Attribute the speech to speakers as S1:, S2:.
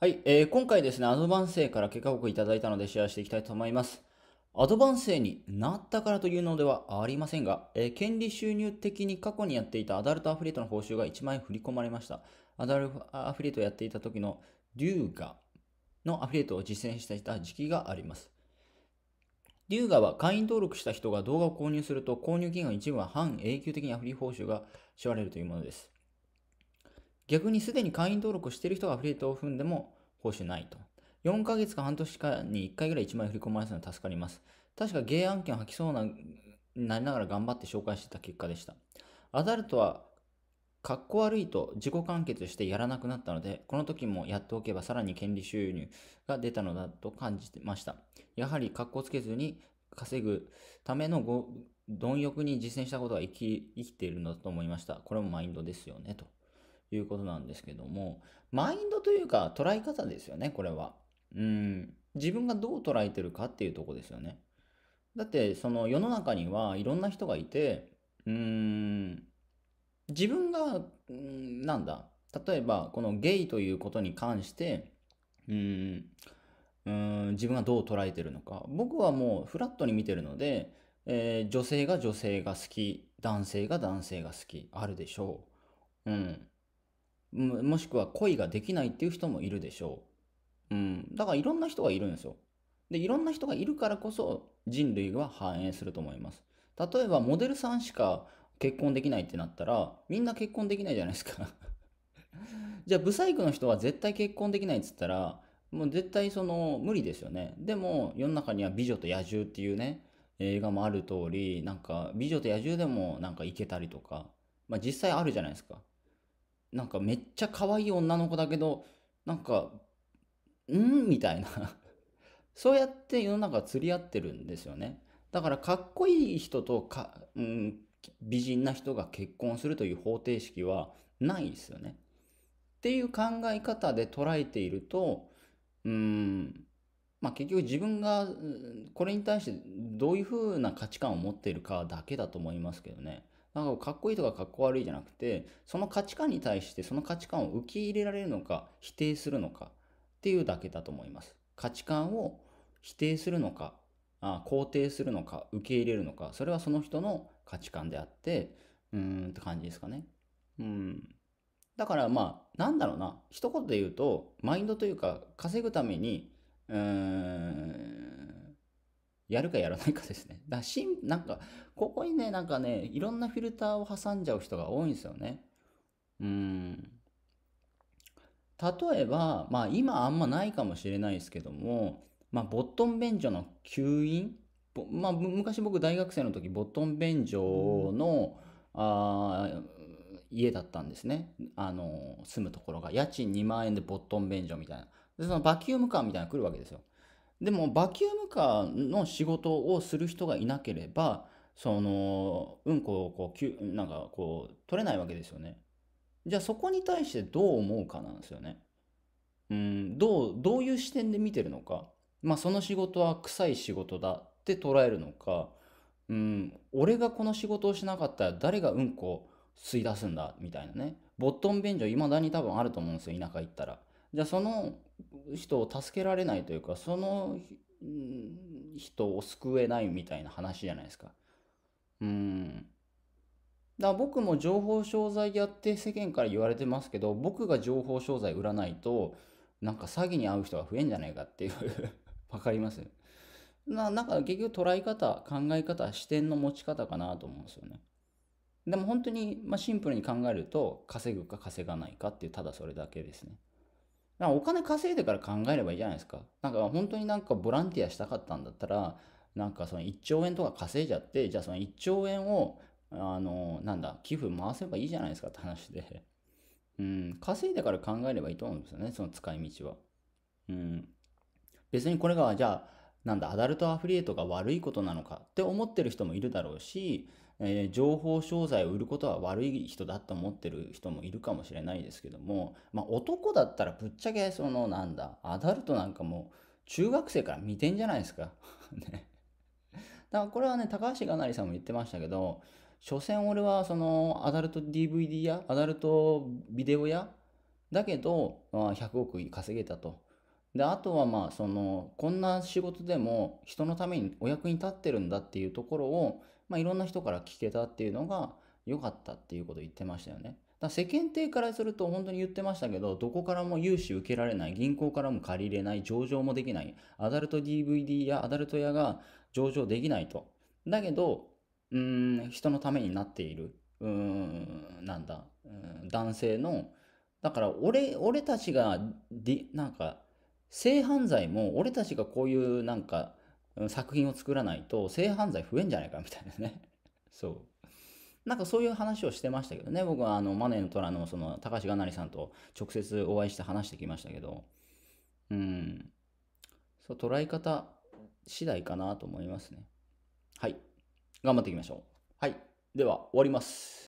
S1: はい、えー、今回ですね、アドバンスから結果報いただいたのでシェアしていきたいと思います。アドバンスになったからというのではありませんが、えー、権利収入的に過去にやっていたアダルトアフリエイトの報酬が1万円振り込まれました。アダルトアフリエイトをやっていた時のデューガのアフリエイトを実践していた時期があります。デューガは会員登録した人が動画を購入すると購入金額の一部は半永久的にアフリ報酬が支払われるというものです。逆にすでに会員登録している人がアフリエイトを踏んでも報酬ないと。4ヶ月か半年かに1回ぐらい1万円振り込まれたのは助かります。確かゲイ案件を吐きそうな、なりながら頑張って紹介してた結果でした。アダルトは、かっこ悪いと自己完結してやらなくなったので、この時もやっておけばさらに権利収入が出たのだと感じてました。やはり格好つけずに稼ぐためのご貪欲に実践したことが生き生きているのだと思いました。これもマインドですよね、と。いうことなんですけども、マインドというか捉え方ですよね、これは。うん、自分がどう捉えてるかっていうとこですよね。だってその世の中にはいろんな人がいて、うん、自分が、うん、なんだ、例えばこのゲイということに関して、うん、うん自分がどう捉えてるのか。僕はもうフラットに見てるので、えー、女性が女性が好き、男性が男性が好き、あるでしょう。うん。もしくは恋ができないっていう人もいるでしょう。うん。だからいろんな人がいるんですよ。で、いろんな人がいるからこそ人類は繁栄すると思います。例えばモデルさんしか結婚できないってなったら、みんな結婚できないじゃないですか じゃあ、ブサイクの人は絶対結婚できないっつったら、もう絶対その無理ですよね。でも、世の中には美女と野獣っていうね、映画もある通り、なんか美女と野獣でもなんか行けたりとか、まあ実際あるじゃないですか。なんかめっちゃ可愛い女の子だけど、なんか、んみたいな そうやって世の中釣り合ってるんですよね。だからかっこいい人とか、うん、美人な人が結婚するという方程式はないですよね。っていう考え方で捉えていると、うん、まあ結局自分がこれに対してどういうふうな価値観を持っているかだけだと思いますけどね。なんかかっこいいとかかっこ悪いじゃなくて、その価値観に対してその価値観を受け入れられるのか、否定するのかっていうだけだと思います。価値観を否定するのか、あ肯定するのか、受け入れるのか、それはその人の価値観であって、うーんって感じですかね。うん。だからまあ、なんだろうな。一言で言うと、マインドというか、稼ぐために、うーん、やるかやらないかですね。だしん、なんか、ここにね、なんかね、いろんなフィルターを挟んじゃう人が多いんですよね。うん。例えば、まあ今あんまないかもしれないですけども、まあボットン便所の吸引まあ昔僕大学生の時ボットン便所の、あ家だったんですね。あの、住むところが。家賃2万円でボットン便所みたいな。で、そのバキューム感みたいなの来るわけですよ。でもバキュームカーの仕事をする人がいなければそのうんこをこうきゅなんかこう取れないわけですよね。じゃあそこに対してどう思うかなんですよね。うんどうどういう視点で見てるのか、まあ、その仕事は臭い仕事だって捉えるのか、うん、俺がこの仕事をしなかったら誰がうんこ吸い出すんだみたいなねボットン便所いまだに多分あると思うんですよ田舎行ったら。じゃあその人を助けられないというかその人を救えないみたいな話じゃないですか。うんだから僕も情報商材やって世間から言われてますけど僕が情報商材売らないとなんか詐欺に遭う人が増えんじゃないかっていう分 かりますななんか結局捉え方考え方視点の持ち方かなと思うんですよねでも本当に、まあ、シンプルに考えると稼ぐか稼がないかっていうただそれだけですねなお金稼いでから考えればいいじゃないですか。なんか本当になんかボランティアしたかったんだったら、なんかその1兆円とか稼いじゃって、じゃあその1兆円を、あの、なんだ、寄付回せばいいじゃないですかって話で。うん、稼いでから考えればいいと思うんですよね、その使い道は。うん。別にこれが、じゃあ、なんだ、アダルトアフリエイトが悪いことなのかって思ってる人もいるだろうし、えー、情報商材を売ることは悪い人だと思ってる人もいるかもしれないですけども、まあ、男だったらぶっちゃけそのなんだアダルトなんかも中学生から見てんじゃないですか。ね、だからこれはね高橋がなりさんも言ってましたけど所詮俺はそのアダルト DVD やアダルトビデオやだけど、まあ、100億稼げたと。であとはまあそのこんな仕事でも人のためにお役に立ってるんだっていうところをまあ、いろんな人から聞けたっていうのが良かったっていうことを言ってましたよね。だ世間体からすると本当に言ってましたけど、どこからも融資受けられない、銀行からも借りれない、上場もできない、アダルト DVD やアダルト屋が上場できないと。だけど、うん、人のためになっている。うん、なんだ、うん、男性の、だから俺、俺たちが、なんか、性犯罪も、俺たちがこういうなんか、作品を作らないと性犯罪増えんじゃないかみたいなねそう。なんかそういう話をしてましたけどね、僕はあのマネーの虎のその高橋がなりさんと直接お会いして話してきましたけど、うん、そう捉え方次第かなと思いますね。はい。頑張っていきましょう。はい。では、終わります。